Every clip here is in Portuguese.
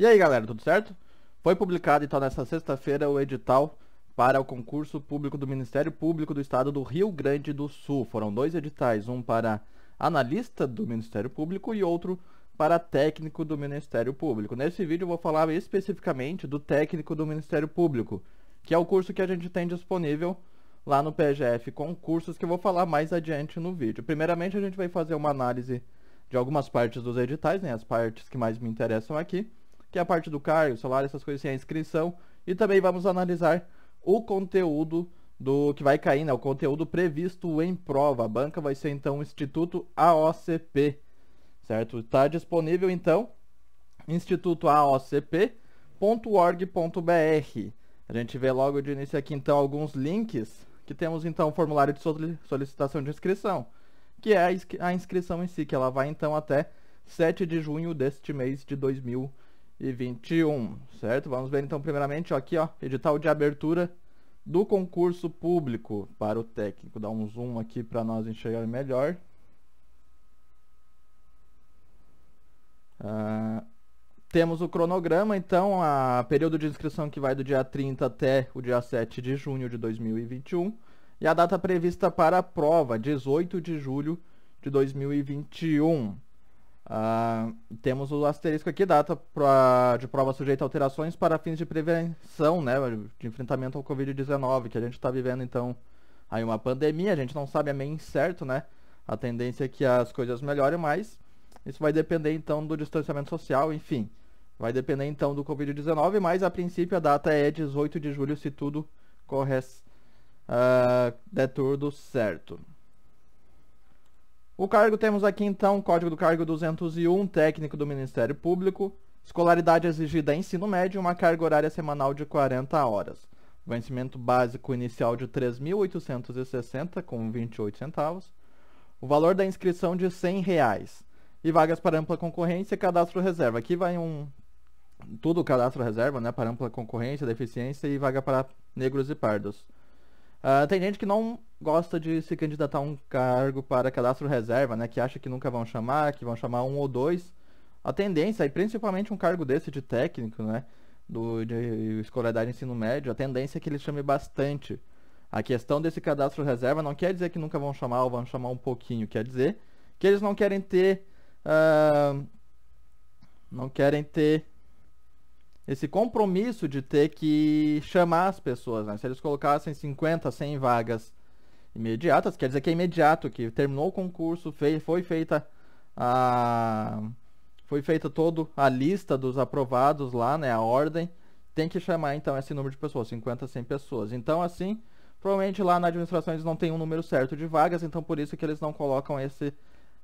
E aí, galera, tudo certo? Foi publicado então nesta sexta-feira o edital para o concurso público do Ministério Público do Estado do Rio Grande do Sul. Foram dois editais, um para analista do Ministério Público e outro para técnico do Ministério Público. Nesse vídeo eu vou falar especificamente do técnico do Ministério Público, que é o curso que a gente tem disponível lá no PGF Concursos, que eu vou falar mais adiante no vídeo. Primeiramente a gente vai fazer uma análise de algumas partes dos editais, né, as partes que mais me interessam aqui que é a parte do cargo, salário, essas coisas assim, a inscrição. E também vamos analisar o conteúdo do que vai cair, né? O conteúdo previsto em prova. A banca vai ser então o Instituto AOCP, certo? Está disponível então institutoaocp.org.br. A gente vê logo de início aqui então alguns links que temos então o formulário de solicitação de inscrição, que é a inscrição em si, que ela vai então até 7 de junho deste mês de 2020 e 21, certo? Vamos ver então primeiramente, ó, aqui, ó, edital de abertura do concurso público para o técnico. Dá um zoom aqui para nós enxergar melhor. Uh, temos o cronograma, então, a período de inscrição que vai do dia 30 até o dia 7 de junho de 2021 e a data prevista para a prova, 18 de julho de 2021. Uh, temos o asterisco aqui, data pra, de prova sujeita a alterações para fins de prevenção, né, de enfrentamento ao Covid-19, que a gente está vivendo, então, aí uma pandemia, a gente não sabe, é meio incerto, né, a tendência é que as coisas melhorem, mas isso vai depender, então, do distanciamento social, enfim, vai depender, então, do Covid-19, mas, a princípio, a data é 18 de julho, se tudo correr, uh, ah, der tudo certo. O cargo temos aqui então, código do cargo 201, técnico do Ministério Público, escolaridade exigida ensino médio, uma carga horária semanal de 40 horas. Vencimento básico inicial de 3.860 com 28 centavos. O valor da inscrição de 100 reais. E vagas para ampla concorrência e cadastro reserva. Aqui vai um tudo cadastro reserva, né, para ampla concorrência, deficiência e vaga para negros e pardos. Uh, tem gente que não gosta de se candidatar a um cargo para cadastro reserva, né? Que acha que nunca vão chamar, que vão chamar um ou dois. A tendência, e principalmente um cargo desse de técnico, né? Do, de escolaridade ensino médio, a tendência é que ele chame bastante. A questão desse cadastro reserva não quer dizer que nunca vão chamar ou vão chamar um pouquinho, quer dizer que eles não querem ter. Uh, não querem ter esse compromisso de ter que chamar as pessoas. Né? Se eles colocassem 50, 100 vagas imediatas, quer dizer que é imediato, que terminou o concurso, fei, foi feita a foi feita toda a lista dos aprovados lá, né, a ordem, tem que chamar então esse número de pessoas, 50, 100 pessoas. Então assim, provavelmente lá na administração eles não têm um número certo de vagas, então por isso que eles não colocam esse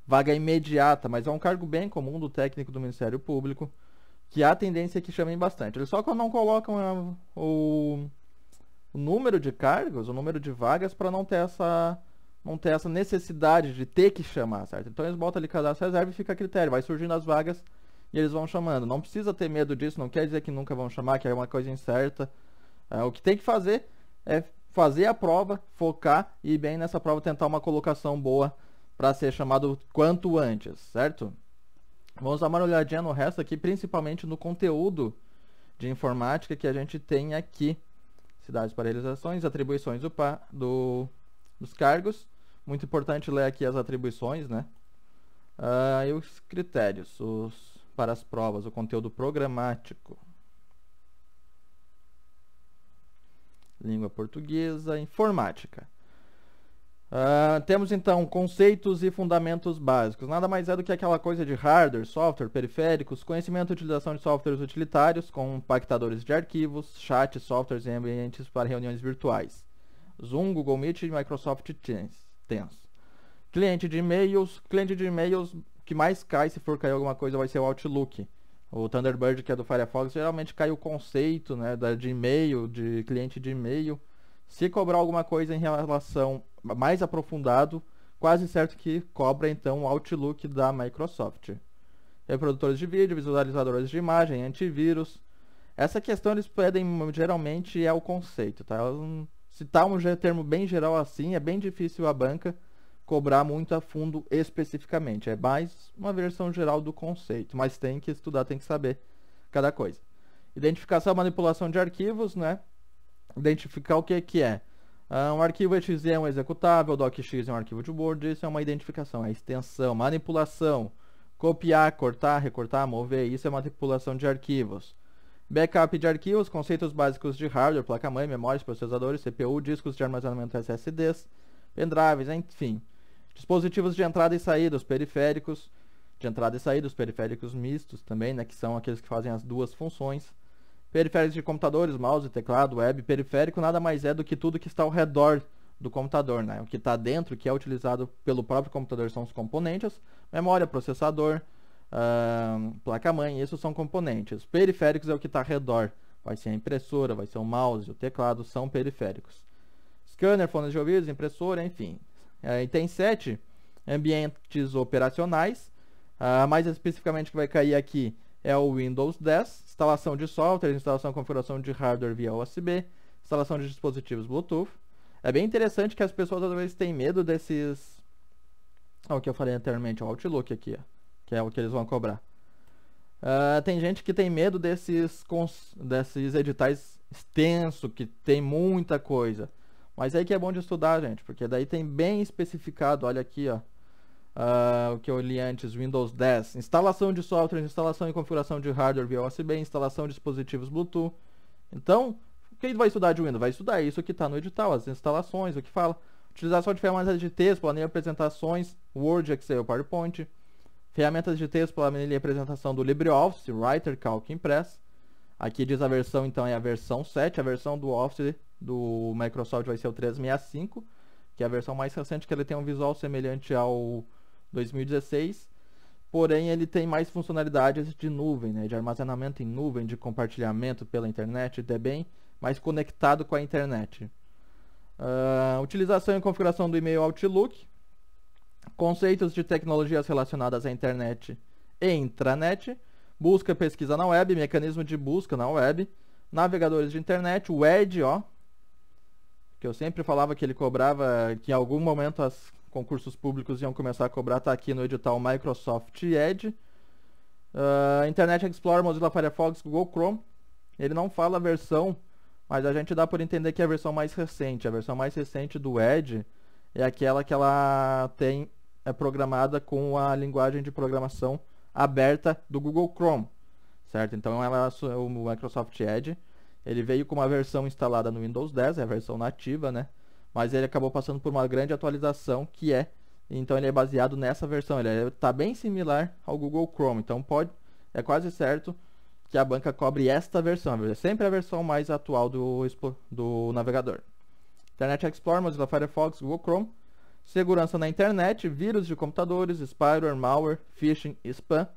vaga imediata, mas é um cargo bem comum do técnico do Ministério Público, que há tendência é que chamem bastante. Eles só não colocam a, ah, o o número de cargos, o número de vagas para não ter essa não ter essa necessidade de ter que chamar, certo? Então eles botam ali cadastro reserva e fica a critério, vai surgindo as vagas e eles vão chamando. Não precisa ter medo disso, não quer dizer que nunca vão chamar, que é uma coisa incerta. É, o que tem que fazer é fazer a prova, focar e ir bem nessa prova tentar uma colocação boa para ser chamado quanto antes, certo? Vamos dar uma olhadinha no resto aqui, principalmente no conteúdo de informática que a gente tem aqui cidades para realizações, atribuições do, do, dos cargos. Muito importante ler aqui as atribuições, né? Uh, e os critérios os, para as provas, o conteúdo programático. Língua portuguesa, informática. Uh, temos então conceitos e fundamentos básicos. Nada mais é do que aquela coisa de hardware, software, periféricos, conhecimento e utilização de softwares utilitários, como de arquivos, chat, softwares e ambientes para reuniões virtuais. Zoom, Google Meet e Microsoft Teams. Cliente de e-mails. Cliente de e-mails que mais cai, se for cair alguma coisa, vai ser o Outlook. O Thunderbird, que é do Firefox, geralmente cai o conceito né, de e-mail, de cliente de e-mail. Se cobrar alguma coisa em relação mais aprofundado, quase certo que cobra então o Outlook da Microsoft. Reprodutores de vídeo, visualizadores de imagem, antivírus. Essa questão eles pedem geralmente é o conceito, tá? Se tá um termo bem geral assim, é bem difícil a banca cobrar muito a fundo especificamente. É mais uma versão geral do conceito, mas tem que estudar, tem que saber cada coisa. Identificação e manipulação de arquivos, né? Identificar o que, que é. Ah, um arquivo exe é um executável, docx é um arquivo de Word, isso é uma identificação, é extensão, manipulação, copiar, cortar, recortar, mover, isso é manipulação de arquivos. Backup de arquivos, conceitos básicos de hardware, placa-mãe, memórias, processadores, CPU, discos de armazenamento SSDs, pendrives, enfim. Dispositivos de entrada e saída, os periféricos de entrada e saída, os periféricos mistos também, né, que são aqueles que fazem as duas funções. Periféricos de computadores, mouse, teclado, web, periférico nada mais é do que tudo que está ao redor do computador, né? O que está dentro, que é utilizado pelo próprio computador, são os componentes, memória, processador, uh, placa-mãe, isso são componentes. Periféricos é o que está ao redor, vai ser a impressora, vai ser o mouse, o teclado, são periféricos. Scanner, fones de ouvidos, impressora, enfim. Aí é, tem sete ambientes operacionais, uh, mais especificamente que vai cair aqui é o Windows 10, instalação de software, instalação e configuração de hardware via USB, instalação de dispositivos Bluetooth. É bem interessante que as pessoas às vezes têm medo desses... Olha é o que eu falei anteriormente, o Outlook aqui, ó, que é o que eles vão cobrar. Uh, tem gente que tem medo desses, cons... desses editais extenso, que tem muita coisa. Mas aí que é bom de estudar, gente, porque daí tem bem especificado, olha aqui, ó. Uh, o que eu li antes, Windows 10, instalação de software, instalação e configuração de hardware via USB, instalação de dispositivos Bluetooth. Então, quem vai estudar de Windows? Vai estudar isso que está no edital, as instalações, o que fala. Utilização de ferramentas de texto, planilha apresentações, Word, Excel, PowerPoint. Ferramentas de texto, planilha apresentação do LibreOffice, Writer, Calc, Impress. Aqui diz a versão, então, é a versão 7. A versão do Office do Microsoft vai ser o 365, que é a versão mais recente, que ele tem um visual semelhante ao 2016. Porém, ele tem mais funcionalidades de nuvem, né? de armazenamento em nuvem, de compartilhamento pela internet, ele é bem mais conectado com a internet. Uh, utilização e configuração do e-mail Outlook. Conceitos de tecnologias relacionadas à internet e intranet. Busca e pesquisa na web, mecanismo de busca na web. Navegadores de internet, o Edge, ó, que eu sempre falava que ele cobrava que em algum momento as concursos públicos iam começar a cobrar está aqui no edital Microsoft Edge. Uh, Internet Explorer, Mozilla Firefox, Google Chrome. Ele não fala a versão, mas a gente dá por entender que é a versão mais recente. A versão mais recente do Edge é aquela que ela tem é programada com a linguagem de programação aberta do Google Chrome, certo? Então ela, o Microsoft Edge, ele veio com uma versão instalada no Windows 10, é a versão nativa, né? mas ele acabou passando por uma grande atualização que é, então ele é baseado nessa versão, ele está é, bem similar ao Google Chrome, então pode, é quase certo que a banca cobre esta versão, é sempre a versão mais atual do, do navegador. Internet Explorer, Mozilla Firefox, Google Chrome, segurança na internet, vírus de computadores, spyware, malware, phishing, spam,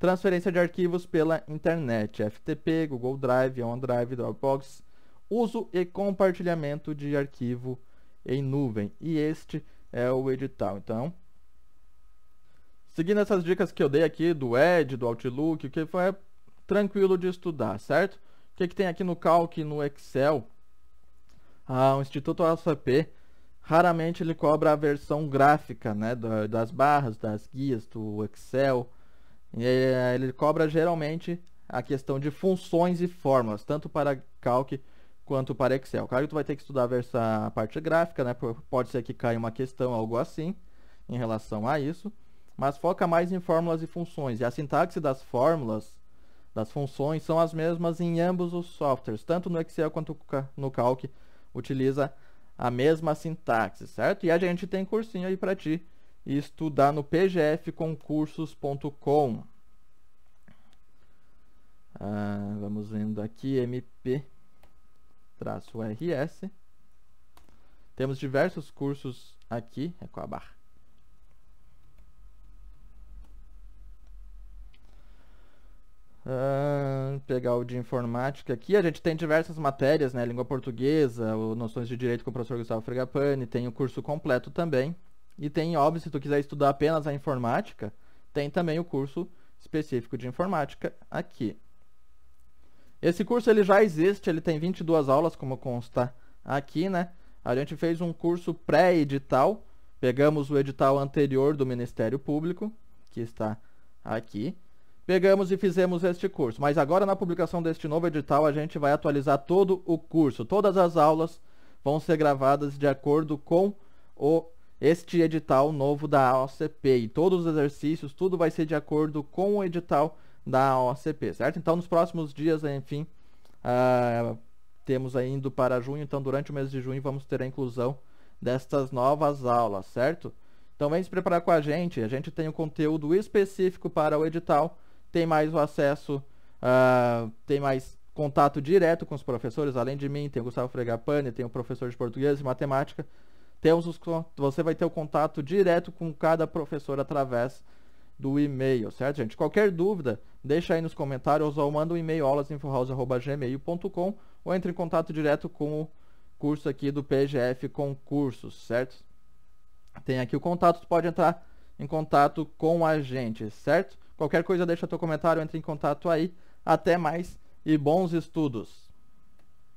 transferência de arquivos pela internet, FTP, Google Drive, OneDrive, Dropbox, uso e compartilhamento de arquivo em nuvem. E este é o edital. Então, seguindo essas dicas que eu dei aqui do Edge, do Outlook, o que foi tranquilo de estudar, certo? O que, que tem aqui no Calc e no Excel? Ah, o Instituto ASAP raramente ele cobra a versão gráfica né, das barras, das guias, do Excel. Eh, ele cobra geralmente a questão de funções e fórmulas, tanto para Calc quanto para Excel. Claro que tu vai ter que estudar essa parte gráfica, né? Pode ser que caia uma questão, algo assim, em relação a isso. Mas foca mais em fórmulas e funções. E a sintaxe das fórmulas, das funções, são as mesmas em ambos os softwares. Tanto no Excel quanto no Calc utiliza a mesma sintaxe, certo? E a gente tem cursinho aí para ti estudar no pgfconcursos.com. Ah, vamos vendo aqui, MP rs. Temos diversos cursos aqui, é com a barra. Uh, pegar o de informática aqui. A gente tem diversas matérias, né? Língua portuguesa, o noções de direito com o professor Gustavo Fregapani, tem o curso completo também. E tem, óbvio, se tu quiser estudar apenas a informática, tem também o curso específico de informática aqui. Esse curso ele já existe, ele tem 22 aulas, como consta aqui, né? A gente fez um curso pré-edital, pegamos o edital anterior do Ministério Público, que está aqui, pegamos e fizemos este curso. Mas agora na publicação deste novo edital a gente vai atualizar todo o curso. Todas as aulas vão ser gravadas de acordo com o este edital novo da OCP. E todos os exercícios, tudo vai ser de acordo com o edital da OCP, certo? Então, nos próximos dias, enfim, uh, temos aí indo para junho, então durante o mês de junho vamos ter a inclusão destas novas aulas, certo? Então vem se preparar com a gente, a gente tem o um conteúdo específico para o edital, tem mais o acesso, uh, tem mais contato direto com os professores, além de mim, tem o Gustavo Fregapane, tem o professor de português e matemática, temos os, você vai ter o contato direto com cada professor através do e-mail, certo, gente? Qualquer dúvida, deixa aí nos comentários ou manda um e-mail aulasinfohouse.gmail.com ou entre em contato direto com o curso aqui do PGF Concursos, certo? Tem aqui o contato, tu pode entrar em contato com a gente, certo? Qualquer coisa, deixa teu comentário, entre em contato aí. Até mais e bons estudos!